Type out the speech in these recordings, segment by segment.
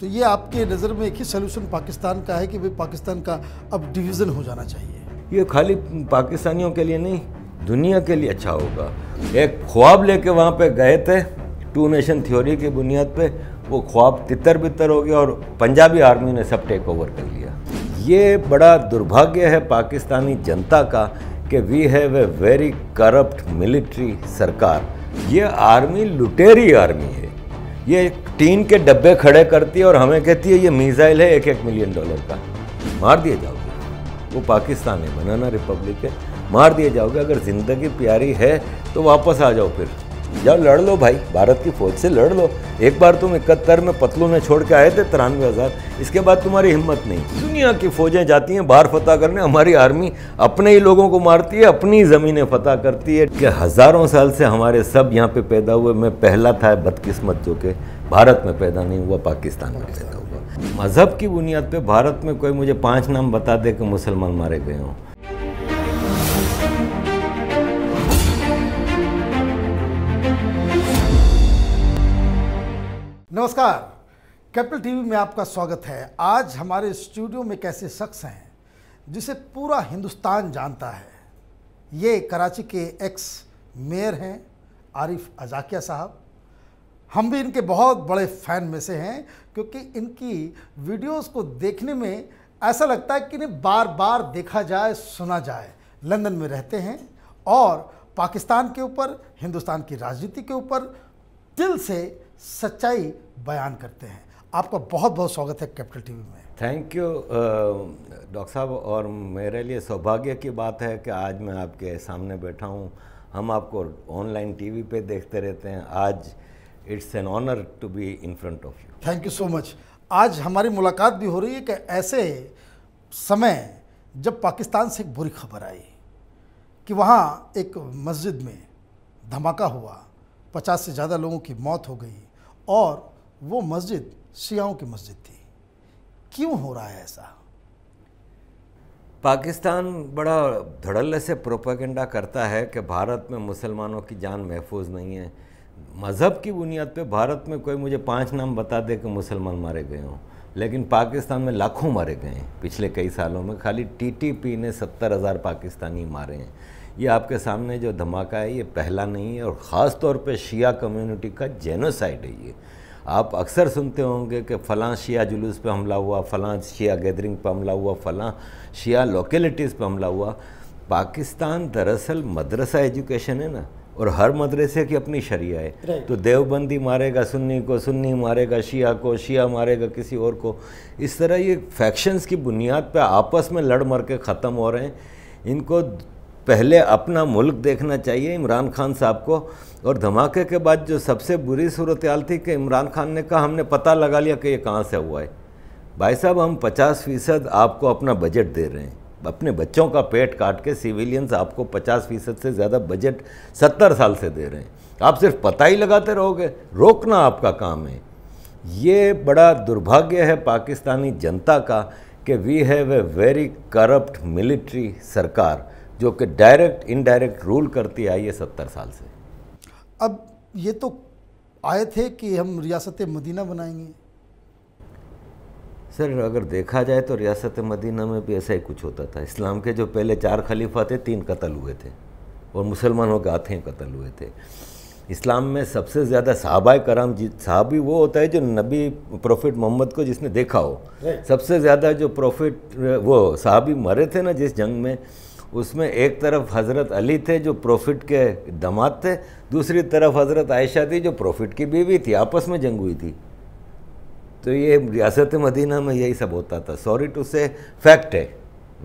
तो ये आपके नज़र में एक ही सोल्यूशन पाकिस्तान का है कि भाई पाकिस्तान का अब डिवीज़न हो जाना चाहिए ये खाली पाकिस्तानियों के लिए नहीं दुनिया के लिए अच्छा होगा एक ख्वाब लेके वहाँ पे गए थे टू नेशन थ्योरी की बुनियाद पे वो ख्वाब तितर बितर हो गया और पंजाबी आर्मी ने सब टेक ओवर कर लिया ये बड़ा दुर्भाग्य है पाकिस्तानी जनता का कि we have a very corrupt military सरकार ये आर्मी लुटेरी आर्मी है ये टीन के डब्बे खड़े करती है और हमें कहती है ये मिसाइल है एक एक मिलियन डॉलर का मार दिए जाओगे वो पाकिस्तान है बनाना रिपब्लिक है मार दिए जाओगे अगर ज़िंदगी प्यारी है तो वापस आ जाओ फिर जाओ लड़ लो भाई भारत की फौज से लड़ लो एक बार तुम इकहत्तर में पतलू में छोड़ के आए थे तिरानवे हज़ार इसके बाद तुम्हारी हिम्मत नहीं दुनिया की फौजें जाती हैं बाहर फतह करने हमारी आर्मी अपने ही लोगों को मारती है अपनी ज़मीनें फतह करती है कि हज़ारों साल से हमारे सब यहाँ पे पैदा हुए मैं पहला था बदकिस्मत जो कि भारत में पैदा नहीं हुआ पाकिस्तान में पैदा हुआ मज़हब की बुनियाद पर भारत में कोई मुझे पाँच नाम बता दे कि मुसलमान मारे गए हों नमस्कार कैपिटल टीवी में आपका स्वागत है आज हमारे स्टूडियो में कैसे शख्स हैं जिसे पूरा हिंदुस्तान जानता है ये कराची के एक्स मेयर हैं आरिफ अजाकिया साहब हम भी इनके बहुत बड़े फ़ैन में से हैं क्योंकि इनकी वीडियोस को देखने में ऐसा लगता है कि इन्हें बार बार देखा जाए सुना जाए लंदन में रहते हैं और पाकिस्तान के ऊपर हिंदुस्तान की राजनीति के ऊपर दिल से सच्चाई बयान करते हैं आपका बहुत बहुत स्वागत है कैपिटल टीवी में थैंक यू uh, डॉक्टर साहब और मेरे लिए सौभाग्य की बात है कि आज मैं आपके सामने बैठा हूँ हम आपको ऑनलाइन टीवी पे देखते रहते हैं आज it's an honour to be in front of you thank you so much आज हमारी मुलाकात भी हो रही है कि ऐसे समय जब पाकिस्तान से एक बुरी खबर आई कि वहाँ एक मस्जिद में धमाका हुआ पचास से ज़्यादा लोगों की मौत हो गई और वो मस्जिद शियाओं की मस्जिद थी क्यों हो रहा है ऐसा पाकिस्तान बड़ा धड़ल्ले से प्रोपागेंडा करता है कि भारत में मुसलमानों की जान महफूज नहीं है मज़हब की बुनियाद पे भारत में कोई मुझे पांच नाम बता दे कि मुसलमान मारे गए हों लेकिन पाकिस्तान में लाखों मारे गए हैं पिछले कई सालों में खाली टीटीपी ने सत्तर हज़ार पाकिस्तानी मारे हैं ये आपके सामने जो धमाका है ये पहला नहीं है और ख़ास तौर पे शिया कम्युनिटी का जेनोसाइड है ये आप अक्सर सुनते होंगे कि फ़लाँ शिया जुलूस पे हमला हुआ फ़लाँ शिया गैदरिंग पे हमला हुआ फ़लाँ शिया लोकेलिटीज़ पे हमला हुआ पाकिस्तान दरअसल मदरसा एजुकेशन है ना और हर मदरसे की अपनी शरिया है तो देवबंदी मारेगा सुन्नी को सुन्नी मारेगा शिया को शिया मारेगा किसी और को इस तरह ये फैक्शंस की बुनियाद पर आपस में लड़ मर के ख़त्म हो रहे हैं इनको पहले अपना मुल्क देखना चाहिए इमरान खान साहब को और धमाके के बाद जो सबसे बुरी सूरत हाल थी कि इमरान खान ने कहा हमने पता लगा लिया कि ये कहाँ से हुआ है भाई साहब हम पचास फ़ीसद आपको अपना बजट दे रहे हैं अपने बच्चों का पेट काट के सिविलियंस आपको पचास फ़ीसद से ज़्यादा बजट सत्तर साल से दे रहे हैं आप सिर्फ पता ही लगाते रहोगे रोकना आपका काम है ये बड़ा दुर्भाग्य है पाकिस्तानी जनता का कि we have a very corrupt military सरकार जो कि डायरेक्ट इनडायरेक्ट रूल करती आई है सत्तर साल से अब ये तो आए थे कि हम रियासत मदीना बनाएंगे सर अगर देखा जाए तो रियासत मदीना में भी ऐसा ही कुछ होता था इस्लाम के जो पहले चार खलीफा थे तीन कत्ल हुए थे और मुसलमानों के आते कत्ल हुए थे इस्लाम में सबसे ज़्यादा साहबा कराम जी साहबी वो होता है जो नबी प्रॉफिट मोहम्मद को जिसने देखा हो सबसे ज़्यादा जो प्रॉफिट वो साहबी मरे थे ना जिस जंग में उसमें एक तरफ हज़रत अली थे जो प्रॉफिट के दमाद थे दूसरी तरफ हज़रत आयशा थी जो प्रॉफिट की बीवी थी आपस में जंग हुई थी तो ये रियासत मदीना में यही सब होता था सॉरी टू से फैक्ट है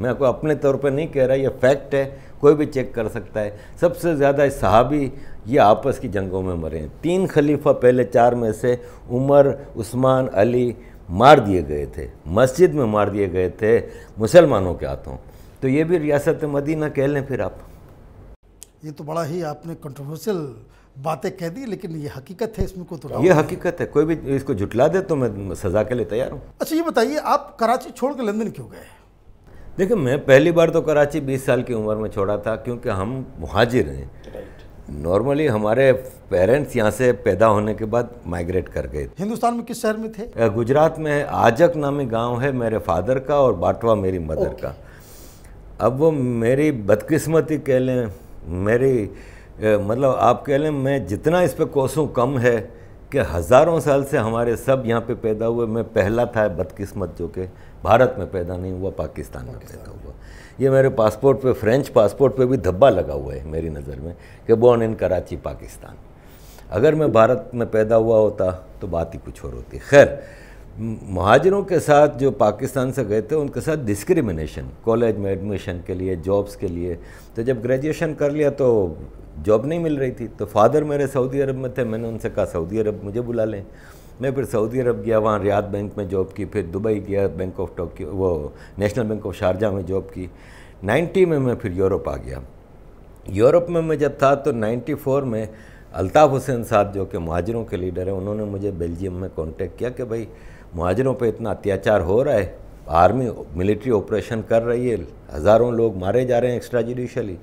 मैं को अपने तौर पर नहीं कह रहा ये फैक्ट है कोई भी चेक कर सकता है सबसे ज़्यादा सहाबी ये आपस की जंगों में मरे हैं तीन खलीफा पहले चार में से उमर उस्मान अली मार दिए गए थे मस्जिद में मार दिए गए थे मुसलमानों के हाथों तो ये भी रियासत मदीना कह लें फिर आप ये तो बड़ा ही आपने कंट्रोवर्शियल बातें कह दी लेकिन ये हकीकत है इसमें कोई तो ये हकीकत है कोई भी इसको जुटला दे तो मैं सज़ा के लिए तैयार हूँ अच्छा ये बताइए आप कराची छोड़ के लंदन क्यों गए देखिए मैं पहली बार तो कराची 20 साल की उम्र में छोड़ा था क्योंकि हम मुहाजिर हैं नॉर्मली हमारे पेरेंट्स यहाँ से पैदा होने के बाद माइग्रेट कर गए हिंदुस्तान में किस शहर में थे गुजरात में आजक नामी गांव है मेरे फादर का और बाटवा मेरी मदर का अब वो मेरी बदकिस्मती कह लें मेरी मतलब आप कह लें मैं जितना इस पर कोसूँ कम है कि हज़ारों साल से हमारे सब यहाँ पे पैदा हुए मैं पहला था बदकिस्मत जो कि भारत में पैदा नहीं हुआ पाकिस्तान में पैदा हुआ ये मेरे पासपोर्ट पे फ्रेंच पासपोर्ट पे भी धब्बा लगा हुआ है मेरी नज़र में कि बॉर्न इन कराची पाकिस्तान अगर मैं भारत में पैदा हुआ होता तो बात ही कुछ और होती खैर महाजरों के साथ जो पाकिस्तान से गए थे उनके साथ डिस्क्रिमिनेशन कॉलेज में एडमिशन के लिए जॉब्स के लिए तो जब ग्रेजुएशन कर लिया तो जॉब नहीं मिल रही थी तो फादर मेरे सऊदी अरब में थे मैंने उनसे कहा सऊदी अरब मुझे बुला लें मैं फिर सऊदी अरब गया वहाँ रियाद बैंक में जॉब की फिर दुबई गया बैंक ऑफ टोक्यो वो नेशनल बैंक ऑफ शारजा में जॉब की नाइन्टी में मैं फिर यूरोप आ गया यूरोप में मैं जब था तो नाइन्टी फोर में अल्ताफ़ हुसैन साहब जो कि महाजरों के लीडर हैं उन्होंने मुझे बेल्जियम में कांटेक्ट किया कि भाई मुहाजरों पे इतना अत्याचार हो रहा है आर्मी मिलिट्री ऑपरेशन कर रही है हज़ारों लोग मारे जा रहे हैं एक्स्ट्रा जुडिशली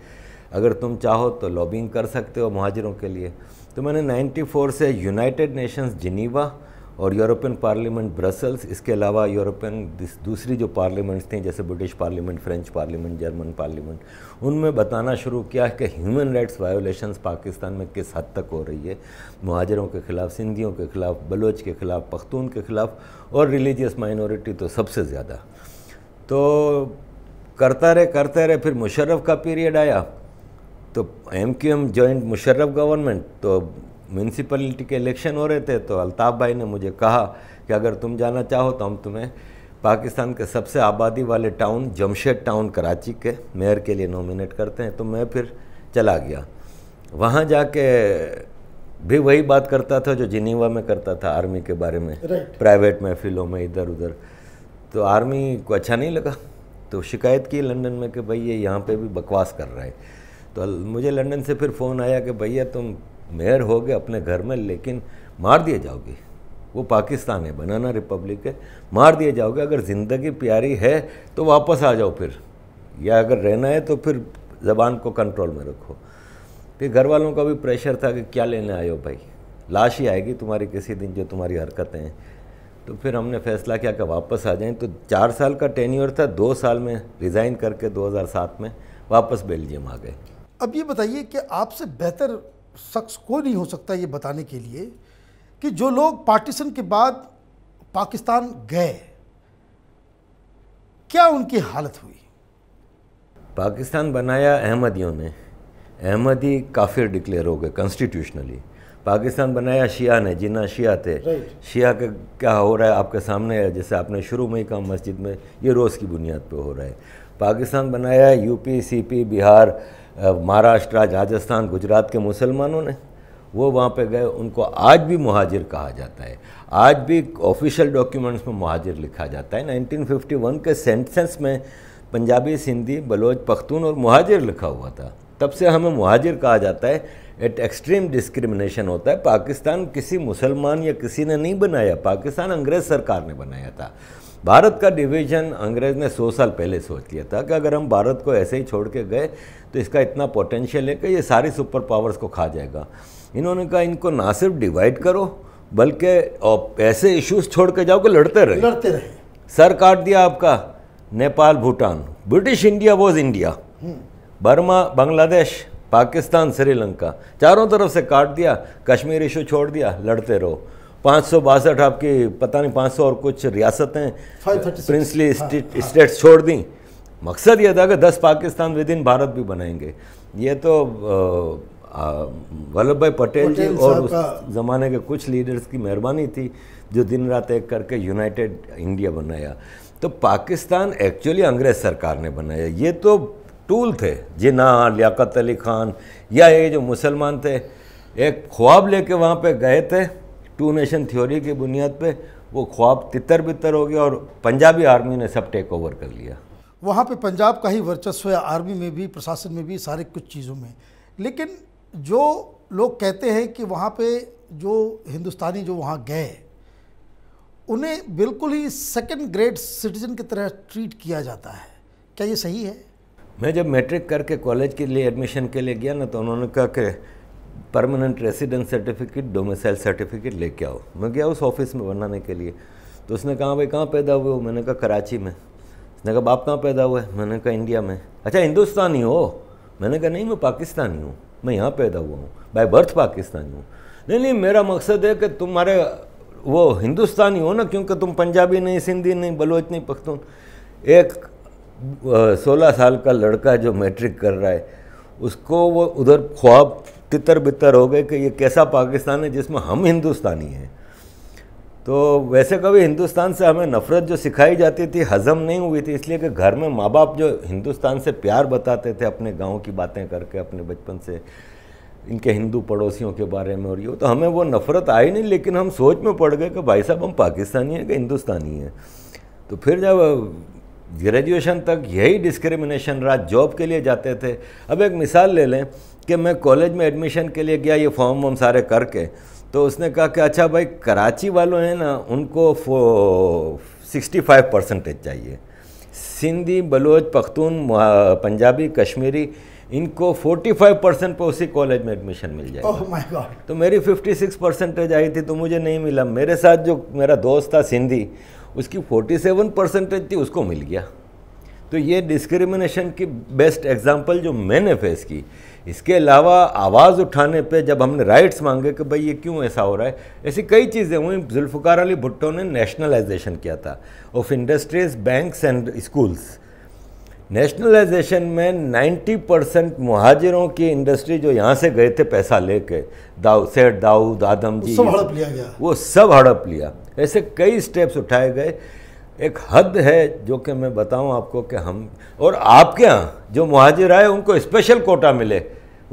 अगर तुम चाहो तो लॉबिंग कर सकते हो मुहाजिरों के लिए तो मैंने 94 से यूनाइटेड नेशंस जिनीवा और यूरोपियन पार्लियामेंट ब्रसल्स इसके अलावा यूरोपियन दूसरी जो पार्लियामेंट्स थी जैसे British parliament French parliament German parliament उनमें बताना शुरू किया कि ह्यूमन राइट्स वायोलेशंस पाकिस्तान में किस हद तक हो रही है महाजरों के ख़िलाफ़ सिंधियों के ख़िलाफ़ बलोच के ख़िलाफ़ पख्तून के ख़िलाफ़ और रिलीजियस माइनॉरिटी तो सबसे ज़्यादा तो करता रहे करते रहे फिर मुशर्रफ का पीरियड आया तो एम क्यू एम जॉइंट मुशर्रफ गवर्नमेंट तो म्यूनसिपलिटी के इलेक्शन हो रहे थे तो अल्ताफ़ भाई ने मुझे कहा कि अगर तुम जाना चाहो तो हम तुम्हें पाकिस्तान के सबसे आबादी वाले टाउन जमशेद टाउन कराची के मेयर के लिए नॉमिनेट करते हैं तो मैं फिर चला गया वहाँ जाके भी वही बात करता था जो जिनीवा में करता था आर्मी के बारे में प्राइवेट महफिलों में इधर उधर तो आर्मी को अच्छा नहीं लगा तो शिकायत की लंदन में कि भाई ये यहाँ पे भी बकवास कर रहा है तो मुझे लंदन से फिर फ़ोन आया कि भैया तुम मेयर हो गए अपने घर में लेकिन मार दिए जाओगे वो पाकिस्तान है बनाना रिपब्लिक है मार दिए जाओगे अगर ज़िंदगी प्यारी है तो वापस आ जाओ फिर या अगर रहना है तो फिर ज़बान को कंट्रोल में रखो फिर घर वालों का भी प्रेशर था कि क्या लेने आए हो भाई लाश ही आएगी तुम्हारी किसी दिन जो तुम्हारी हरकतें हैं तो फिर हमने फैसला किया कि वापस आ जाएं तो चार साल का टेन्योर था दो साल में रिज़ाइन करके 2007 में वापस बेल्जियम आ गए अब ये बताइए कि आपसे बेहतर शख्स कोई नहीं हो सकता ये बताने के लिए कि जो लोग पार्टीशन के बाद पाकिस्तान गए क्या उनकी हालत हुई पाकिस्तान बनाया अहमदियों ने अहमदी काफिर डिक्लेयर हो गए कॉन्स्टिट्यूशनली पाकिस्तान बनाया शिया ने जिन्ना शिया थे शिया का क्या हो रहा है आपके सामने है जैसे आपने शुरू में ही कहा मस्जिद में ये रोज़ की बुनियाद पे हो रहा है पाकिस्तान बनाया यूपी सीपी बिहार महाराष्ट्र राजस्थान गुजरात के मुसलमानों ने वो वहाँ पे गए उनको आज भी मुहाजिर कहा जाता है आज भी ऑफिशियल डॉक्यूमेंट्स में मुहाजिर लिखा जाता है 1951 के सेंसेंस में पंजाबी सिंधी बलोच पख्तून और मुहाजिर लिखा हुआ था तब से हमें मुहाजिर कहा जाता है एट एक्सट्रीम डिस्क्रिमिनेशन होता है पाकिस्तान किसी मुसलमान या किसी ने नहीं बनाया पाकिस्तान अंग्रेज़ सरकार ने बनाया था भारत का डिवीजन अंग्रेज़ ने 100 साल पहले सोच लिया था कि अगर हम भारत को ऐसे ही छोड़ के गए तो इसका इतना पोटेंशियल है कि ये सारी सुपर पावर्स को खा जाएगा इन्होंने कहा इनको ना सिर्फ डिवाइड करो बल्कि ऐसे इश्यूज छोड़ के जाओ कि लड़ते रहे लड़ते रहे सर काट दिया आपका Nepal Bhutan British India was India Burma Bangladesh Pakistan Sri Lanka चारों तरफ से काट दिया कश्मीर इशू छोड़ दिया लड़ते रहो पाँच सौ बासठ आपकी पता नहीं पाँच सौ और कुछ रियासतें प्रिंसली स्टेट्स छोड़ दी मकसद यह था कि दस पाकिस्तान विद इन भारत भी बनाएंगे ये तो वल्लभ भाई पटेल जी और उस ज़माने के कुछ लीडर्स की मेहरबानी थी जो दिन रात एक करके यूनाइटेड इंडिया बनाया तो पाकिस्तान एक्चुअली अंग्रेज़ सरकार ने बनाया ये तो टूल थे जिना लियाकत अली खान या ये जो मुसलमान थे एक ख्वाब लेके वहाँ पे गए थे टू नेशन थ्योरी की बुनियाद पे वो ख्वाब तितर बितर हो गया और पंजाबी आर्मी ने सब टेक ओवर कर लिया वहाँ पे पंजाब का ही वर्चस्व है आर्मी में भी प्रशासन में भी सारे कुछ चीज़ों में लेकिन जो लोग कहते हैं कि वहाँ पे जो हिंदुस्तानी जो वहाँ गए उन्हें बिल्कुल ही सेकेंड ग्रेड सिटीजन की तरह ट्रीट किया जाता है क्या ये सही है मैं जब मैट्रिक करके कॉलेज के लिए एडमिशन के लिए गया ना तो उन्होंने कहा कि permanent residence certificate domicile certificate लेके आओ मैं गया उस ऑफिस में बनाने के लिए तो उसने कहा भाई कहाँ पैदा हुए हो मैंने कहा कराची में उसने कहा बाप कहाँ पैदा हुआ है मैंने कहा इंडिया में अच्छा हिंदुस्तानी हो मैंने कहा नहीं मैं पाकिस्तानी हूँ मैं यहाँ पैदा हुआ हूँ बाय बर्थ पाकिस्तानी हूँ नहीं नहीं मेरा मकसद है कि तुम्हारे वो हिंदुस्तानी हो ना क्योंकि तुम पंजाबी नहीं सिंधी नहीं बलोच नहीं पख्तून एक सोलह साल का लड़का जो मैट्रिक कर रहा है उसको वो उधर ख्वाब तितर बितर हो गए कि ये कैसा पाकिस्तान है जिसमें हम हिंदुस्तानी हैं तो वैसे कभी हिंदुस्तान से हमें नफ़रत जो सिखाई जाती थी हज़म नहीं हुई थी इसलिए कि घर में माँ बाप जो हिंदुस्तान से प्यार बताते थे अपने गाँव की बातें करके अपने बचपन से इनके हिंदू पड़ोसियों के बारे में और ये तो हमें वो नफ़रत आई नहीं लेकिन हम सोच में पड़ गए कि भाई साहब हम पाकिस्तानी हैं कि हिंदुस्तानी हैं तो फिर जब ग्रेजुएशन तक यही डिस्क्रिमिनेशन रहा जॉब के लिए जाते थे अब एक मिसाल ले लें कि मैं कॉलेज में एडमिशन के लिए गया ये फॉर्म वॉर्म सारे करके तो उसने कहा कि अच्छा भाई कराची वालों हैं ना उनको सिक्सटी फाइव परसेंटेज चाहिए सिंधी बलोच पख्तून पंजाबी कश्मीरी इनको फोर्टी फाइव परसेंट पर उसी कॉलेज में एडमिशन मिल जाएगा oh my God. तो मेरी फिफ्टी सिक्स परसेंटेज आई थी तो मुझे नहीं मिला मेरे साथ जो मेरा दोस्त था सिंधी उसकी फोर्टी सेवन परसेंटेज थी उसको मिल गया तो ये डिस्क्रिमिनेशन की बेस्ट एग्जाम्पल जो मैंने फेस की इसके अलावा आवाज़ उठाने पे जब हमने राइट्स मांगे कि भाई ये क्यों ऐसा हो रहा है ऐसी कई चीज़ें हुई जुल्फ़ार अली भुट्टो ने नेशनलाइजेशन किया था of industries banks and schools nationalization में 90 परसेंट महाजिरों की इंडस्ट्री जो यहाँ से गए थे पैसा लेके दाऊ सेठ दाऊद आदम जी सब हड़प लिया गया वो सब हड़प लिया ऐसे कई स्टेप्स उठाए गए एक हद है जो कि मैं बताऊं आपको कि हम और आपके यहाँ जो महाजिर आए उनको स्पेशल कोटा मिले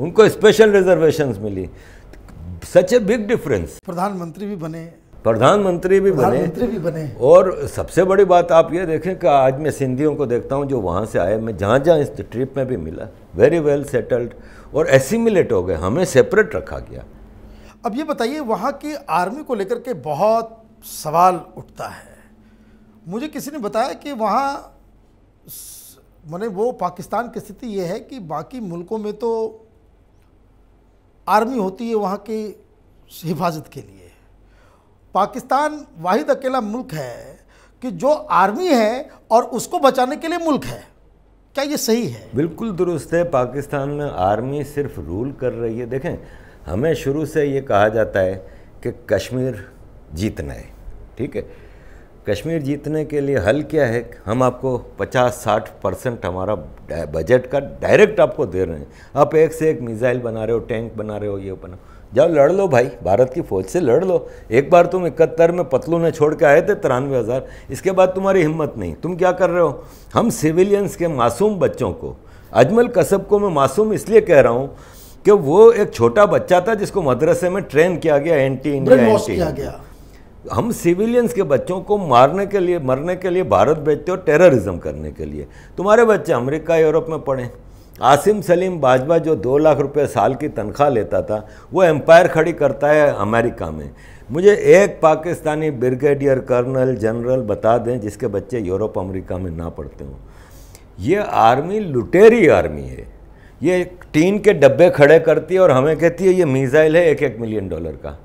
उनको स्पेशल रिजर्वेशन मिली सच ए बिग डिफरेंस प्रधानमंत्री भी बने प्रधानमंत्री भी बने भी बने और सबसे बड़ी बात आप ये देखें कि आज मैं सिंधियों को देखता हूँ जो वहाँ से आए मैं जहाँ जहाँ इस ट्रिप में भी मिला वेरी वेल सेटल्ड और एसिमिलेट हो गए हमें सेपरेट रखा गया अब ये बताइए वहाँ की आर्मी को लेकर के बहुत सवाल उठता है मुझे किसी ने बताया कि वहाँ मैंने वो पाकिस्तान की स्थिति ये है कि बाकी मुल्कों में तो आर्मी होती है वहाँ की हिफाजत के लिए पाकिस्तान वाहिद अकेला मुल्क है कि जो आर्मी है और उसको बचाने के लिए मुल्क है क्या ये सही है बिल्कुल दुरुस्त है पाकिस्तान में आर्मी सिर्फ रूल कर रही है देखें हमें शुरू से ये कहा जाता है कि कश्मीर जीतना है ठीक है कश्मीर जीतने के लिए हल क्या है हम आपको 50-60 परसेंट हमारा बजट का डायरेक्ट आपको दे रहे हैं आप एक से एक मिसाइल बना रहे हो टैंक बना रहे हो ये बना जाओ लड़ लो भाई भारत की फौज से लड़ लो एक बार तुम इकहत्तर में पतलू ने छोड़ के आए थे तिरानवे हज़ार इसके बाद तुम्हारी हिम्मत नहीं तुम क्या कर रहे हो हम सिविलियंस के मासूम बच्चों को अजमल कसब को मैं मासूम इसलिए कह रहा हूँ कि वो एक छोटा बच्चा था जिसको मदरसे में ट्रेन किया गया एंटी इंडिया एंटी हम सिविलियंस के बच्चों को मारने के लिए मरने के लिए भारत भेजते हो टेररिज्म करने के लिए तुम्हारे बच्चे अमेरिका यूरोप में पढ़े आसिम सलीम बाजवा जो दो लाख रुपए साल की तनख्वाह लेता था वो एम्पायर खड़ी करता है अमेरिका में मुझे एक पाकिस्तानी ब्रिगेडियर कर्नल जनरल बता दें जिसके बच्चे यूरोप अमेरिका में ना पढ़ते हों ये आर्मी लुटेरी आर्मी है ये टीन के डब्बे खड़े करती है और हमें कहती है ये मिज़ाइल है एक एक मिलियन डॉलर का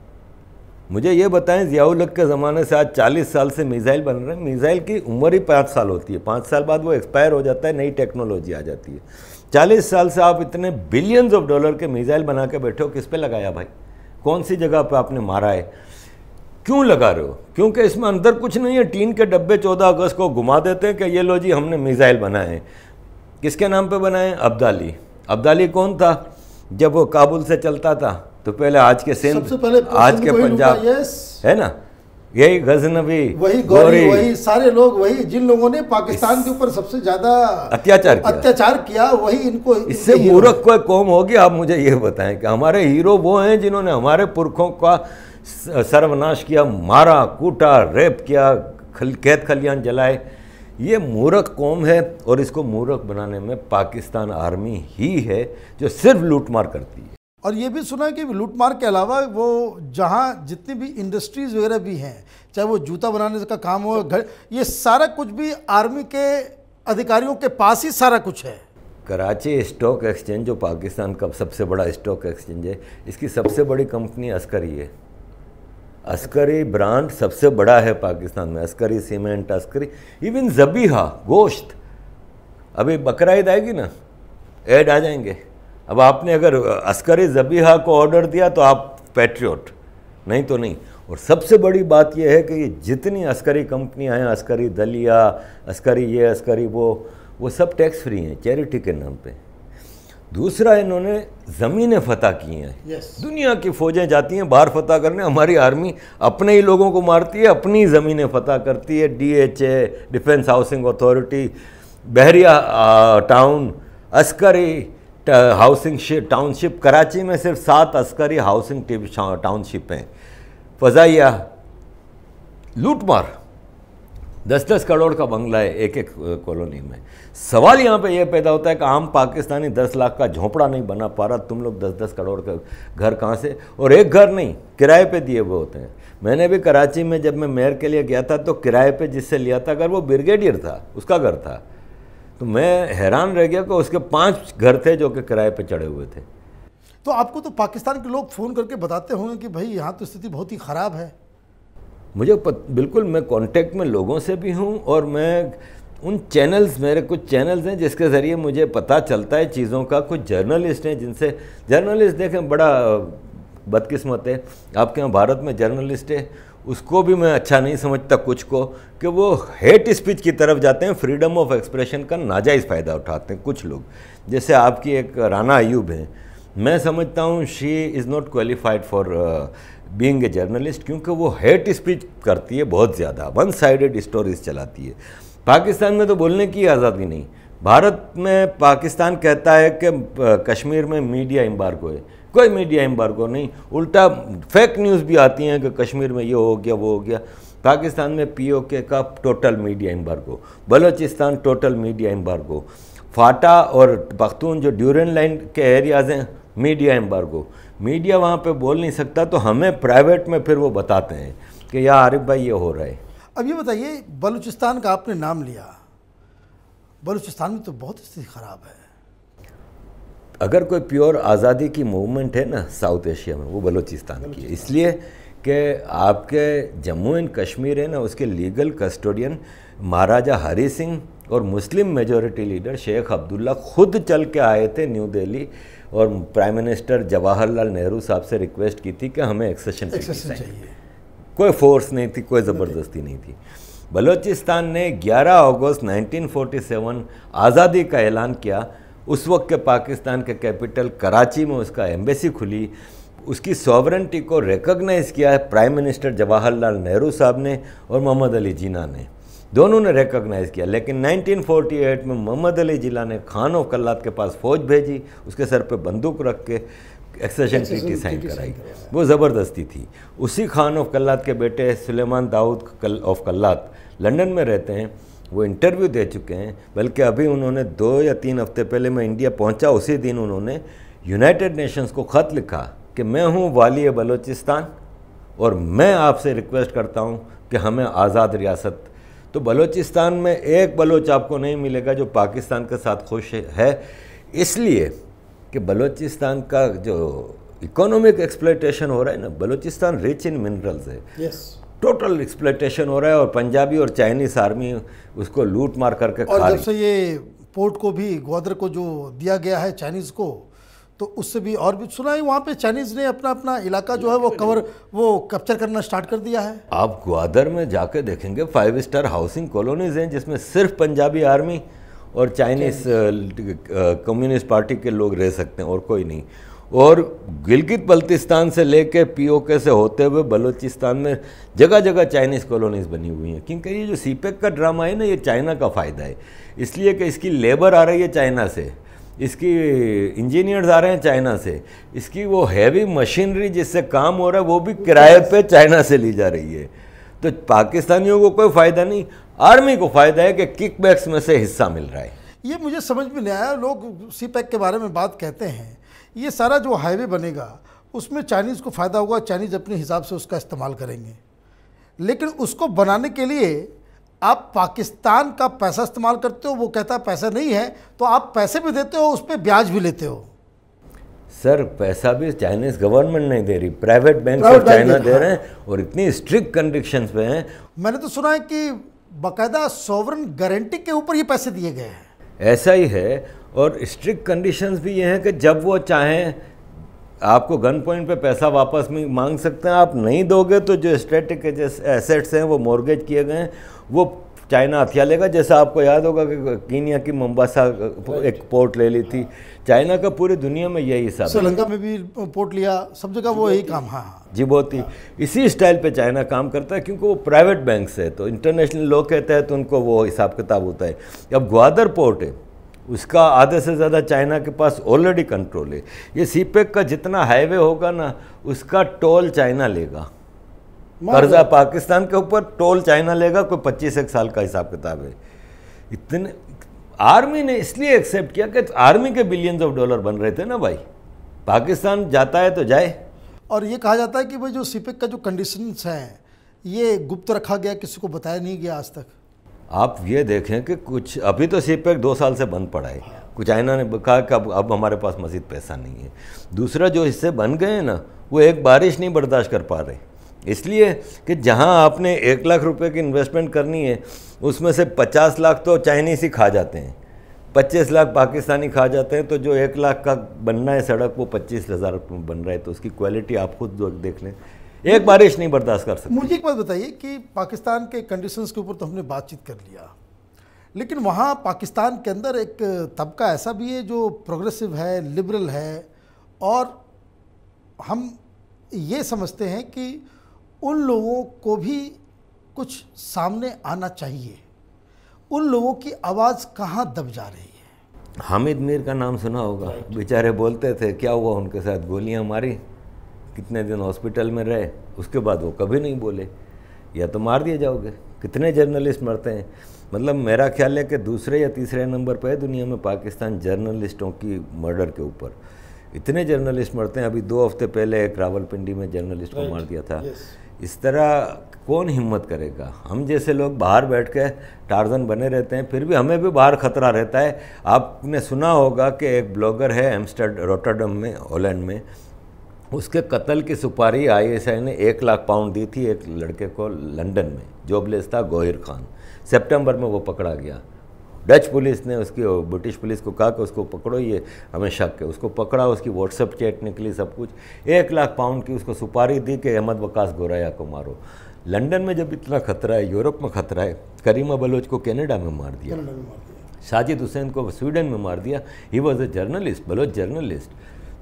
मुझे ये बताएं जियाउलक के ज़माने से आज 40 साल से मिज़ाइल बन रहे हैं मिज़ाइल की उम्र ही पाँच साल होती है पाँच साल बाद वो एक्सपायर हो जाता है नई टेक्नोलॉजी आ जाती है चालीस साल से आप इतने बिलियंस ऑफ डॉलर के मिज़ाइल बना के बैठे हो किस पर लगाया भाई कौन सी जगह पर आपने मारा है क्यों लगा रहे हो क्योंकि इसमें अंदर कुछ नहीं है टीन के डब्बे चौदह अगस्त को घुमा देते हैं कि ये लो जी हमने मिज़ाइल बनाए किसके नाम पर बनाए अब्दाली अब्दाली कौन था जब वो काबुल से चलता था तो पहले आज के तो सिंध पहले आज के पंजाब है ना यही गजनबी वही गौरी वही सारे लोग वही जिन लोगों ने पाकिस्तान के ऊपर सबसे ज्यादा अत्याचार किया अत्याचार किया वही इनको इससे मूर्ख कोई कौम होगी आप मुझे ये बताएं कि हमारे हीरो वो हैं जिन्होंने हमारे पुरखों का सर्वनाश किया मारा कूटा रेप किया खल कैद खलियान जलाए ये मूर्ख कौम है और इसको मूर्ख बनाने में पाकिस्तान आर्मी ही है जो सिर्फ लूटमार करती है और ये भी सुना कि लूटमार के अलावा वो जहाँ जितनी भी इंडस्ट्रीज़ वगैरह भी हैं चाहे वो जूता बनाने का काम हो घर ये सारा कुछ भी आर्मी के अधिकारियों के पास ही सारा कुछ है कराची स्टॉक एक्सचेंज जो पाकिस्तान का सबसे बड़ा स्टॉक एक्सचेंज है इसकी सबसे बड़ी कंपनी अस्करी है अस्करी ब्रांड सबसे बड़ा है पाकिस्तान में अस्करी सीमेंट अस्करी इवन जबीहा गोश्त अभी बकरा आएगी ना एड आ जाएंगे अब आपने अगर अस्कर ज़बीहा को ऑर्डर दिया तो आप पैट्रियट नहीं तो नहीं और सबसे बड़ी बात यह है कि ये जितनी अस्करी कंपनियां हैं अस्करी दलिया अस्करी ये अस्करी वो वो सब टैक्स फ्री हैं चैरिटी के नाम पे दूसरा इन्होंने ज़मीनें फतह की हैं yes. दुनिया की फ़ौजें जाती हैं बाहर फतह करने हमारी आर्मी अपने ही लोगों को मारती है अपनी ज़मीनें फतह करती है DHA defence housing authority Bahria town Askari housing township Karachi में सिर्फ सात अस्करी हाउसिंग टाउनशिप हैं फ़जाइया लूटमार दस दस करोड़ का बंगला है एक एक कॉलोनी में सवाल यहाँ पे यह पैदा होता है कि आम पाकिस्तानी दस लाख का झोंपड़ा नहीं बना पा रहा तुम लोग दस दस करोड़ का घर कहाँ से और एक घर नहीं किराए पे दिए हुए होते हैं मैंने भी कराची में जब मैं मेयर के लिए गया था तो किराए पे जिससे लिया था घर वो ब्रिगेडियर था उसका घर था तो मैं हैरान रह गया कि उसके पाँच घर थे जो कि किराए पर चढ़े हुए थे तो आपको तो पाकिस्तान के लोग फ़ोन करके बताते होंगे कि भाई यहाँ तो स्थिति बहुत ही ख़राब है मुझे पत, बिल्कुल मैं कांटेक्ट में लोगों से भी हूँ और मैं उन चैनल्स मेरे कुछ चैनल्स हैं जिसके ज़रिए मुझे पता चलता है चीज़ों का कुछ जर्नलिस्ट हैं जिनसे जर्नलिस्ट देखें बड़ा बदकिस्मत है आपके यहाँ भारत में जर्नलिस्ट है उसको भी मैं अच्छा नहीं समझता कुछ को कि वो हेट स्पीच की तरफ जाते हैं फ्रीडम ऑफ एक्सप्रेशन का नाजायज़ फ़ायदा उठाते हैं कुछ लोग जैसे आपकी एक राना अयूब हैं मैं समझता हूँ she is not qualified for being a journalist क्योंकि वो हेट स्पीच करती है बहुत ज़्यादा वन साइडेड स्टोरीज चलाती है पाकिस्तान में तो बोलने की आज़ादी नहीं भारत में पाकिस्तान कहता है कि uh, कश्मीर में मीडिया इम्बार्को है कोई मीडिया एम्बार्गो नहीं उल्टा फेक न्यूज़ भी आती हैं कि कश्मीर में ये हो गया वो हो गया पाकिस्तान में पीओके का total media embargo Balochistan total media embargo FATA और पख्तून जो ड्यूरन लाइन के एरियाज़ हैं मीडिया एम्बार्गो मीडिया वहाँ पर बोल नहीं सकता तो हमें प्राइवेट में फिर वो बताते हैं कि यार आरिफ भाई ये हो रहा है अब ये बताइए बलूचिस्तान का आपने नाम लिया बलूचिस्तान में तो बहुत स्थिति ख़राब है अगर कोई प्योर आज़ादी की मूवमेंट है ना साउथ एशिया में वो बलूचिस्तान की है इसलिए कि आपके जम्मू एंड कश्मीर है ना उसके लीगल कस्टोडियन महाराजा हरी सिंह और Muslim majority leader Sheikh Abdullah खुद चल के आए थे न्यू दिल्ली और प्राइम मिनिस्टर जवाहरलाल नेहरू साहब से रिक्वेस्ट की थी कि हमें एक्सेशन चाहिए कोई फोर्स नहीं थी कोई ज़बरदस्ती नहीं थी बलूचिस्तान ने 11 अगस्त 1947 आज़ादी का ऐलान किया उस वक्त के पाकिस्तान के कैपिटल कराची में उसका एम्बेसी खुली उसकी सॉवरेंटी को रिकॉग्नाइज़ किया है प्राइम मिनिस्टर जवाहरलाल नेहरू साहब ने और मोहम्मद अली जीना ने दोनों ने रिकॉग्नाइज़ किया लेकिन 1948 में मोहम्मद अली जिला ने खान ऑफ कल्लात के पास फौज भेजी उसके सर पे बंदूक रख के एक्सेशन ट्रीटी साइन कराई वो ज़बरदस्ती थी उसी खान ऑफ कल्लात के बेटे सुलेमान दाऊद ऑफ कल्लात लंदन में रहते हैं वो इंटरव्यू दे चुके हैं बल्कि अभी उन्होंने दो या तीन हफ्ते पहले मैं इंडिया पहुंचा उसी दिन उन्होंने यूनाइटेड नेशंस को ख़त लिखा कि मैं हूँ वाली बलोचिस्तान और मैं आपसे रिक्वेस्ट करता हूँ कि हमें आज़ाद रियासत तो बलोचिस्तान में एक बलोच आपको नहीं मिलेगा जो पाकिस्तान के साथ खुश है इसलिए कि बलोचिस्तान का जो इकोनॉमिक एक्सप्लेटेशन हो रहा है ना बलोचिस्तान रिच इन मिनरल्स है yes. टोटल एक्सप्लेटेशन हो रहा है और पंजाबी और चाइनीस आर्मी उसको लूट मार करके और जब से ये पोर्ट को भी ग्वादर को जो दिया गया है चाइनीज़ को तो उससे भी और भी सुना है वहाँ पे चाइनीज़ ने अपना अपना इलाका जो है वो कवर वो कैप्चर करना स्टार्ट कर दिया है आप ग्वादर में जाके देखेंगे फाइव स्टार हाउसिंग कॉलोनीज हैं जिसमें सिर्फ पंजाबी आर्मी और चाइनीज़ कम्युनिस्ट पार्टी के लोग रह सकते हैं और कोई नहीं और गिलगित बल्तिस्तान से लेकर पीओके से होते हुए बलूचिस्तान में जगह जगह चाइनीज़ कॉलोनीज़ बनी हुई हैं क्योंकि ये जो सीपेक e का ड्रामा है ना ये चाइना का फ़ायदा है इसलिए कि इसकी लेबर आ रही है चाइना से इसकी इंजीनियर्स आ रहे हैं चाइना से इसकी वो हैवी मशीनरी जिससे काम हो रहा है वो भी किराए पे चाइना से ली जा रही है तो पाकिस्तानियों को कोई फ़ायदा नहीं आर्मी को फ़ायदा है कि किकबैक्स में से हिस्सा मिल रहा है ये मुझे समझ में नहीं आया लोग सी पैक e के बारे में बात कहते हैं ये सारा जो हाईवे बनेगा उसमें चाइनीज़ को फ़ायदा होगा चाइनीज़ अपने हिसाब से उसका इस्तेमाल करेंगे लेकिन उसको बनाने के लिए आप पाकिस्तान का पैसा इस्तेमाल करते हो वो कहता है पैसा नहीं है तो आप पैसे भी देते हो उस पर ब्याज भी लेते हो सर पैसा भी चाइनीज गवर्नमेंट नहीं दे रही प्राइवेट बैंक ऑफ चाइना दे रहे हाँ। हैं और इतनी स्ट्रिक्ट कंडीशन पे हैं मैंने तो सुना है कि बाकायदा सॉवरन गारंटी के ऊपर ये पैसे दिए गए हैं ऐसा ही है और स्ट्रिक्ट कंडीशंस भी ये हैं कि जब वो चाहें आपको गन पॉइंट पे पैसा वापस में मांग सकते हैं आप नहीं दोगे तो जो स्ट्रेटिक एसेट्स हैं वो मॉर्गेज किए गए हैं वो चाइना हथिया लेगा जैसा आपको याद होगा कि कीनिया की मुंबासा एक पोर्ट ले ली थी चाइना का पूरी दुनिया में यही हिसाब श्रीलंका में भी पोर्ट लिया सब जगह वो यही काम हाँ, हाँ। ही इसी स्टाइल पे चाइना काम करता है क्योंकि वो प्राइवेट बैंक है तो इंटरनेशनल लोग कहते हैं तो उनको वो हिसाब किताब होता है अब ग्वादर पोर्ट है उसका आधे से ज़्यादा चाइना के पास ऑलरेडी कंट्रोल है ये सीपेक e का जितना हाईवे होगा ना उसका टोल चाइना लेगा कर्जा पाकिस्तान के ऊपर टोल चाइना लेगा कोई पच्चीस एक साल का हिसाब किताब है इतने आर्मी ने इसलिए एक्सेप्ट किया कि आर्मी के बिलियंस ऑफ डॉलर बन रहे थे ना भाई पाकिस्तान जाता है तो जाए और ये कहा जाता है कि भाई जो सीपेक e का जो कंडीशंस हैं ये गुप्त रखा गया किसी को बताया नहीं गया आज तक आप ये देखें कि कुछ अभी तो सी पैक दो साल से बंद पड़ा है कुछ चाइना ने कहा कि अब अब हमारे पास मजीद पैसा नहीं है दूसरा जो हिस्से बन गए हैं ना वो एक बारिश नहीं बर्दाश्त कर पा रहे इसलिए कि जहां आपने एक लाख रुपए की इन्वेस्टमेंट करनी है उसमें से पचास लाख तो चाइनीस ही खा जाते हैं पच्चीस लाख पाकिस्तानी खा जाते हैं तो जो एक लाख का बनना है सड़क वो पच्चीस हज़ार में बन रहा है तो उसकी क्वालिटी आप खुद देख लें एक बारिश नहीं बर्दाश्त कर सकते मुझे एक बात बताइए कि पाकिस्तान के कंडीशंस के ऊपर तो हमने बातचीत कर लिया लेकिन वहाँ पाकिस्तान के अंदर एक तबका ऐसा भी है जो प्रोग्रेसिव है लिबरल है और हम ये समझते हैं कि उन लोगों को भी कुछ सामने आना चाहिए उन लोगों की आवाज़ कहाँ दब जा रही है हामिद मीर का नाम सुना होगा बेचारे बोलते थे क्या हुआ उनके साथ गोलियां मारी कितने दिन हॉस्पिटल में रहे उसके बाद वो कभी नहीं बोले या तो मार दिए जाओगे कितने जर्नलिस्ट मरते हैं मतलब मेरा ख्याल है कि दूसरे या तीसरे नंबर पर है दुनिया में पाकिस्तान जर्नलिस्टों की मर्डर के ऊपर इतने जर्नलिस्ट मरते हैं अभी दो हफ्ते पहले एक रावलपिंडी में जर्नलिस्ट को मार दिया था इस तरह कौन हिम्मत करेगा हम जैसे लोग बाहर बैठ के टारजन बने रहते हैं फिर भी हमें भी बाहर खतरा रहता है आपने सुना होगा कि एक ब्लॉगर है एम्स्टर्ड रोटरडम में हॉलैंड में उसके कत्ल की सुपारी आईएसआई ने एक लाख पाउंड दी थी एक लड़के को लंदन में जॉबलेस था गोहिर खान सितंबर में वो पकड़ा गया डच पुलिस ने उसकी ब्रिटिश पुलिस को कहा कि उसको पकड़ो ये हमें शक है उसको पकड़ा उसकी व्हाट्सअप चैट निकली सब कुछ एक लाख पाउंड की उसको सुपारी दी कि अहमद वकास गोराया को मारो लंदन में जब इतना खतरा है यूरोप में खतरा है करीमा बलोच को कैनेडा में मार दिया साजिद हुसैन को स्वीडन में मार दिया he was a journalist Baloch journalist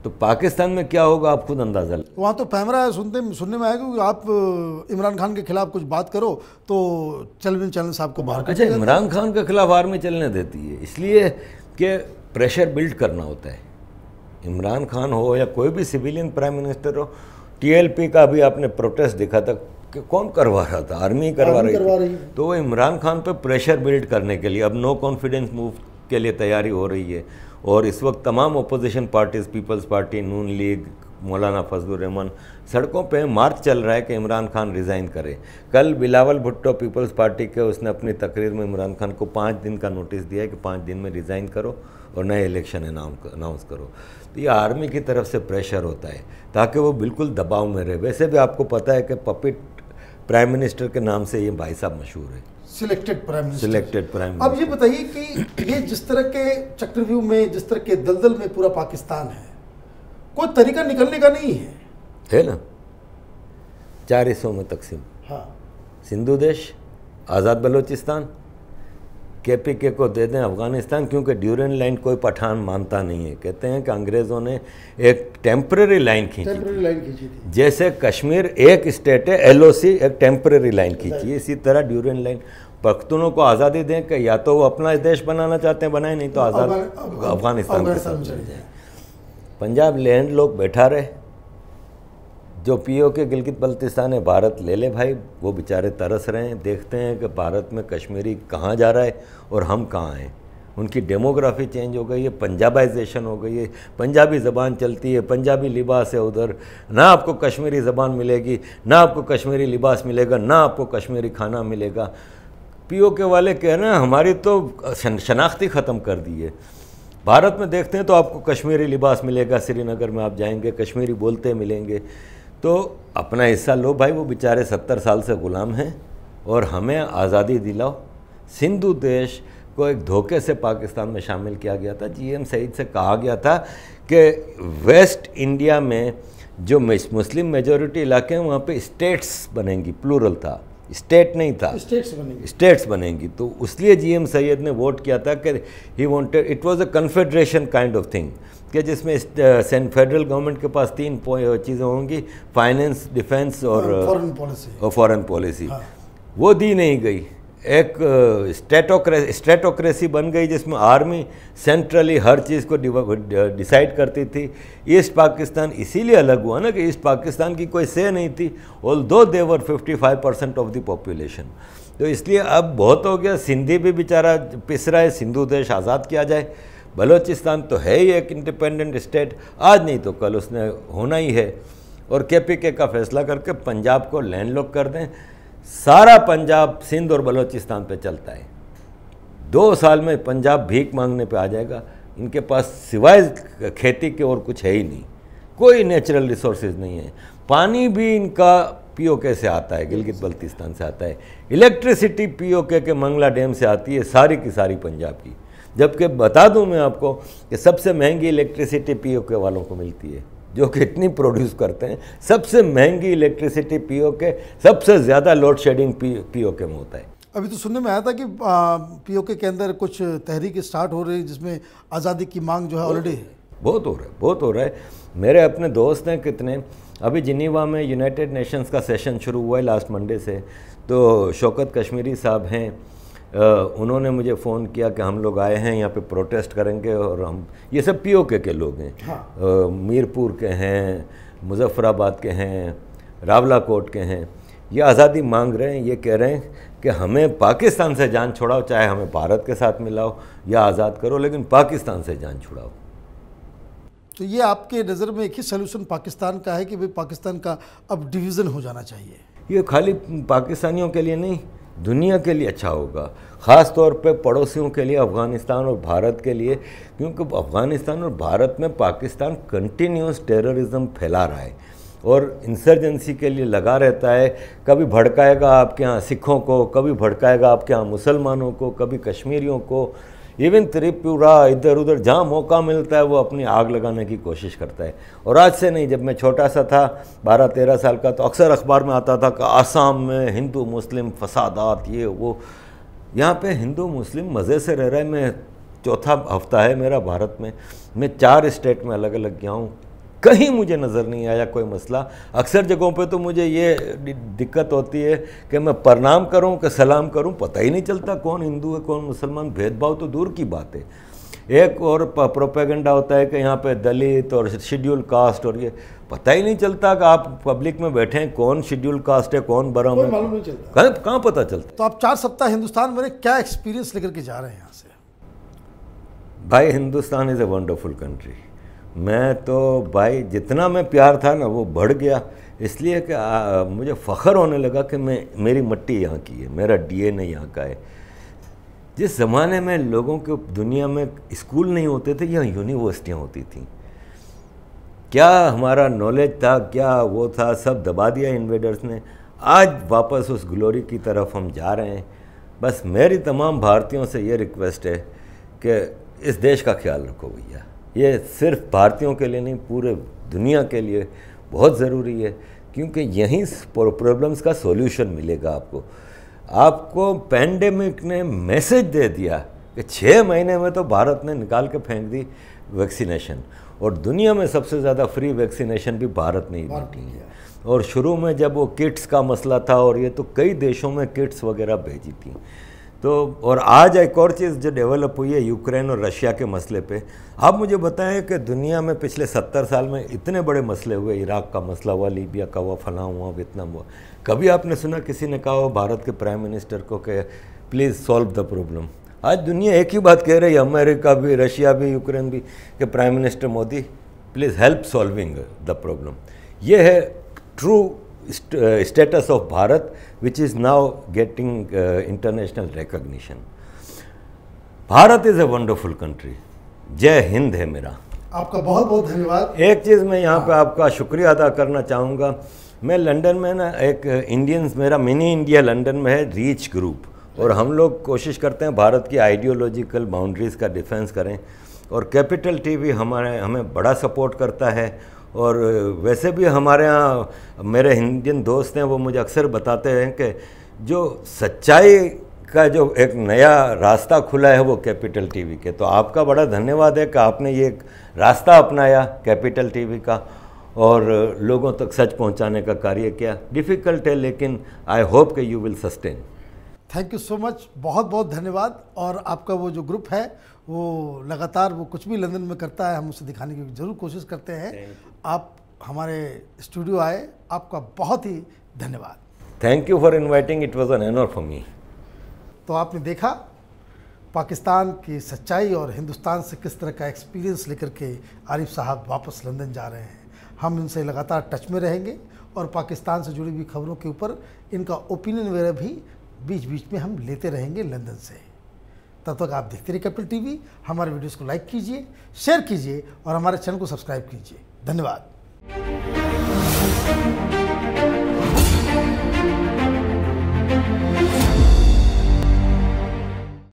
तो पाकिस्तान में क्या होगा आप खुद अंदाजा वहाँ तो पैमरा सुनते सुनने में आएगा कि आप इमरान खान के खिलाफ कुछ बात करो तो चलविन चैनल साहब को बाहर अच्छा इमरान खान के खिलाफ आर्मी चलने देती है इसलिए कि प्रेशर बिल्ड करना होता है इमरान खान हो या कोई भी सिविलियन प्राइम मिनिस्टर हो टीएलपी का भी आपने प्रोटेस्ट देखा था कि कौन करवा रहा था आर्मी करवा रही, करवा रही तो वो इमरान खान पर प्रेशर बिल्ड करने के लिए अब नो कॉन्फिडेंस मूव के लिए तैयारी हो रही है और इस वक्त तमाम opposition parties peoples party Noon league Maulana Fazlur Rehman सड़कों पे मार्च चल रहा है कि इमरान खान रिज़ाइन करे कल बिलावल भुट्टो पीपल्स पार्टी के उसने अपनी तकरीर में इमरान खान को पाँच दिन का नोटिस दिया है कि पाँच दिन में रिज़ाइन करो और नए इलेक्शन अनाउंस करो तो ये आर्मी की तरफ से प्रेशर होता है ताकि वो बिल्कुल दबाव में रहे वैसे भी आपको पता है कि पपिट प्राइम मिनिस्टर के नाम से ये भाई साहब मशहूर है selected prime minister selected prime अब ये बताइए कि ये जिस तरह के चक्रव्यूह में जिस तरह के दलदल में पूरा पाकिस्तान है कोई तरीका निकलने का नहीं है है ना चार हिस्सों में तकसीम हाँ सिंधु देश आज़ाद बलोचिस्तान के पी के को दे दें अफ़गानिस्तान क्योंकि ड्यूरन लाइन कोई पठान मानता नहीं है कहते हैं कि अंग्रेज़ों ने एक टेम्प्रेरी लाइन खींची लाइन खींची थी जैसे कश्मीर एक स्टेट है एलओसी एक टेम्प्रेरी लाइन खींची इसी तरह ड्यूरन लाइन पख्तूनों को आज़ादी दें कि या तो वो अपना देश बनाना चाहते हैं बनाए नहीं तो आज़ाद अफगानिस्तान के साथ चले जाए पंजाब लैंड लोग बैठा रहे जो पीओ के गिलगित बल्तिस्तान है भारत ले ले भाई वो बेचारे तरस रहे हैं देखते हैं कि भारत में कश्मीरी कहाँ जा रहा है और हम कहाँ हैं उनकी डेमोग्राफी चेंज हो गई है पंजाबाइजेशन हो गई है पंजाबी ज़बान चलती है पंजाबी लिबास है उधर ना आपको कश्मीरी ज़बान मिलेगी ना आपको कश्मीरी लिबास मिलेगा ना आपको कश्मीरी खाना मिलेगा पी के वाले कह रहे हैं हमारी तो शनाख्ती ख़त्म कर दी है भारत में देखते हैं तो आपको कश्मीरी लिबास मिलेगा श्रीनगर में आप जाएंगे कश्मीरी बोलते मिलेंगे तो अपना हिस्सा लो भाई वो बेचारे सत्तर साल से ग़ुलाम हैं और हमें आज़ादी दिलाओ सिंधु देश को एक धोखे से पाकिस्तान में शामिल किया गया था जीएम सईद से कहा गया था कि वेस्ट इंडिया में जो मुस्लिम मेजोरिटी इलाके हैं वहाँ पे स्टेट्स बनेंगी प्लूरल था स्टेट नहीं था स्टेट्स बनेंगी स्टेट्स बनेंगी तो इसलिए जीएम सैयद ने वोट किया था कि he wanted it was a confederation kind of thing कि जिसमें सेंट फेडरल गवर्नमेंट के पास तीन चीज़ें होंगी फाइनेंस डिफेंस और फॉरेन पॉलिसी और फॉरेन पॉलिसी हाँ। वो दी नहीं गई एक स्टेटोक्रेसी स्टेटोक्रेसी बन गई जिसमें आर्मी सेंट्रली हर चीज़ को डिसाइड करती थी ईस्ट पाकिस्तान इसीलिए अलग हुआ ना कि ईस्ट पाकिस्तान की कोई से नहीं थी although they were fifty five percent of the population तो इसलिए अब बहुत हो गया सिंधी भी बेचारा पिस रहा है सिंधु देश आज़ाद किया जाए बलोचिस्तान तो है ही एक इंडिपेंडेंट स्टेट आज नहीं तो कल उसने होना ही है और के पी के का फैसला करके पंजाब को लैंड लॉक कर दें सारा पंजाब सिंध और बलोचिस्तान पे चलता है दो साल में पंजाब भीख मांगने पे आ जाएगा इनके पास सिवाय खेती के और कुछ है ही नहीं कोई नेचुरल रिसोर्सेज नहीं है पानी भी इनका पीओके से आता है गिलगित बल्तिस्तान से आता है इलेक्ट्रिसिटी पीओके के मंगला डैम से आती है सारी की सारी पंजाब की जबकि बता दूं मैं आपको कि सबसे महंगी इलेक्ट्रिसिटी पीओके वालों को मिलती है जो कि इतनी प्रोड्यूस करते हैं सबसे महंगी इलेक्ट्रिसिटी पीओके सबसे ज़्यादा लोड शेडिंग पी पीओके में होता है अभी तो सुनने में आया था कि पीओके के अंदर कुछ तहरीक स्टार्ट हो रही है जिसमें आज़ादी की मांग जो है ऑलरेडी है बहुत हो रहा है बहुत हो रहा है मेरे अपने दोस्त हैं कितने अभी जिनीवा में यूनाइटेड नेशंस का सेशन शुरू हुआ है लास्ट मंडे से तो शौकत कश्मीरी साहब हैं उन्होंने मुझे फ़ोन किया कि हम लोग आए हैं यहाँ पे प्रोटेस्ट करेंगे और हम ये सब पी के के लोग हैं हाँ। मीरपुर के हैं मुजफ्फराबाद के हैं रावला कोट के हैं ये आज़ादी मांग रहे हैं ये कह रहे हैं कि हमें पाकिस्तान से जान छुड़ाओ चाहे हमें भारत के साथ मिलाओ या आज़ाद करो लेकिन पाकिस्तान से जान छुड़ाओ तो ये आपके नज़र में एक ही सोल्यूशन पाकिस्तान का है कि भाई पाकिस्तान का अब डिवीज़न हो जाना चाहिए ये खाली पाकिस्तानियों के लिए नहीं दुनिया के लिए अच्छा होगा ख़ास तौर पे पड़ोसियों के लिए अफ़गानिस्तान और भारत के लिए क्योंकि अफ़गानिस्तान और भारत में पाकिस्तान कंटिन्यूस टेररिज्म फैला रहा है और इंसर्जेंसी के लिए लगा रहता है कभी भड़काएगा आपके यहाँ सिखों को कभी भड़काएगा आपके यहाँ मुसलमानों को कभी कश्मीरियों को इवन त्रिपुरा इधर उधर जहाँ मौका मिलता है वो अपनी आग लगाने की कोशिश करता है और आज से नहीं जब मैं छोटा सा था बारह तेरह साल का तो अक्सर अखबार में आता था कि आसाम में हिंदू मुस्लिम फसादात ये वो यहाँ पे हिंदू मुस्लिम मज़े से रह रहे मैं चौथा हफ्ता है मेरा भारत में मैं चार स्टेट में अलग अलग गया हूँ कहीं मुझे नज़र नहीं आया कोई मसला अक्सर जगहों पे तो मुझे ये दिक्कत होती है कि मैं प्रणाम करूं कि सलाम करूं पता ही नहीं चलता कौन हिंदू है कौन मुसलमान भेदभाव तो दूर की बात है एक और प्रोपेगेंडा होता है कि यहाँ पे दलित और शेड्यूल कास्ट और ये पता ही नहीं चलता कि आप पब्लिक में बैठे हैं कौन शेड्यूल कास्ट है कौन बरम है कहाँ कहाँ पता चलता तो आप चार सप्ताह हिंदुस्तान में क्या एक्सपीरियंस लेकर के जा रहे हैं यहाँ से भाई Hindustan is a wonderful country मैं तो भाई जितना मैं प्यार था ना वो बढ़ गया इसलिए कि मुझे फ़ख्र होने लगा कि मैं मेरी मिट्टी यहाँ की है मेरा डीएनए यहाँ का है जिस ज़माने में लोगों के दुनिया में स्कूल नहीं होते थे या यूनिवर्सिटियाँ होती थी क्या हमारा नॉलेज था क्या वो था सब दबा दिया इन्वेडर्स ने आज वापस उस ग्लोरी की तरफ हम जा रहे हैं बस मेरी तमाम भारतीयों से ये रिक्वेस्ट है कि इस देश का ख्याल रखो भैया ये सिर्फ भारतीयों के लिए नहीं पूरे दुनिया के लिए बहुत ज़रूरी है क्योंकि यहीं प्रॉब्लम्स का सॉल्यूशन मिलेगा आपको आपको पैंडेमिक ने मैसेज दे दिया कि छः महीने में तो भारत ने निकाल के फेंक दी वैक्सीनेशन और दुनिया में सबसे ज़्यादा फ्री वैक्सीनेशन भी भारत ने ही बांटी है और शुरू में जब वो किट्स का मसला था और ये तो कई देशों में किट्स वगैरह भेजी थी तो और आज एक और चीज़ जो डेवलप हुई है यूक्रेन और रशिया के मसले पे आप मुझे बताएं कि दुनिया में पिछले सत्तर साल में इतने बड़े मसले हुए इराक का मसला हुआ लीबिया का हुआ फला हुआ वियतनाम हुआ कभी आपने सुना किसी ने कहा भारत के प्राइम मिनिस्टर को कि प्लीज़ सॉल्व द प्रॉब्लम आज दुनिया एक ही बात कह रही है अमेरिका भी रशिया भी यूक्रेन भी कि prime minister Modi please help solving the problem ये है true Uh, status of Bharat, which is now getting uh, international recognition. Bharat is a wonderful country जय हिंद है मेरा आपका बहुत बहुत धन्यवाद एक चीज़ मैं यहाँ पे आपका शुक्रिया अदा करना चाहूँगा मैं लंदन में ना एक इंडियंस uh, मेरा मिनी इंडिया लंदन में है रीच ग्रुप और हम लोग कोशिश करते हैं भारत की आइडियोलॉजिकल बाउंड्रीज़ का डिफेंस करें और कैपिटल टीवी हमारे हमें बड़ा सपोर्ट करता है और वैसे भी हमारे यहाँ मेरे हिंदी दोस्त हैं वो मुझे अक्सर बताते हैं कि जो सच्चाई का जो एक नया रास्ता खुला है वो कैपिटल टीवी के तो आपका बड़ा धन्यवाद है कि आपने ये एक रास्ता अपनाया कैपिटल टीवी का और लोगों तक सच पहुंचाने का कार्य किया डिफ़िकल्ट है लेकिन आई होप कि you will sustain thank you so much बहुत बहुत धन्यवाद और आपका वो जो ग्रुप है वो लगातार वो कुछ भी लंदन में करता है हम उसे दिखाने की ज़रूर कोशिश करते हैं आप हमारे स्टूडियो आए आपका बहुत ही धन्यवाद thank you for inviting it was an honour for me तो आपने देखा पाकिस्तान की सच्चाई और हिंदुस्तान से किस तरह का एक्सपीरियंस लेकर के आरिफ साहब वापस लंदन जा रहे हैं हम इनसे लगातार टच में रहेंगे और पाकिस्तान से जुड़ी हुई खबरों के ऊपर इनका ओपिनियन वगैरह भी बीच बीच में हम लेते रहेंगे लंदन से तब तक आप देखते रहिए कपिल टीवी हमारे वीडियोस को लाइक कीजिए शेयर कीजिए और हमारे चैनल को सब्सक्राइब कीजिए धन्यवाद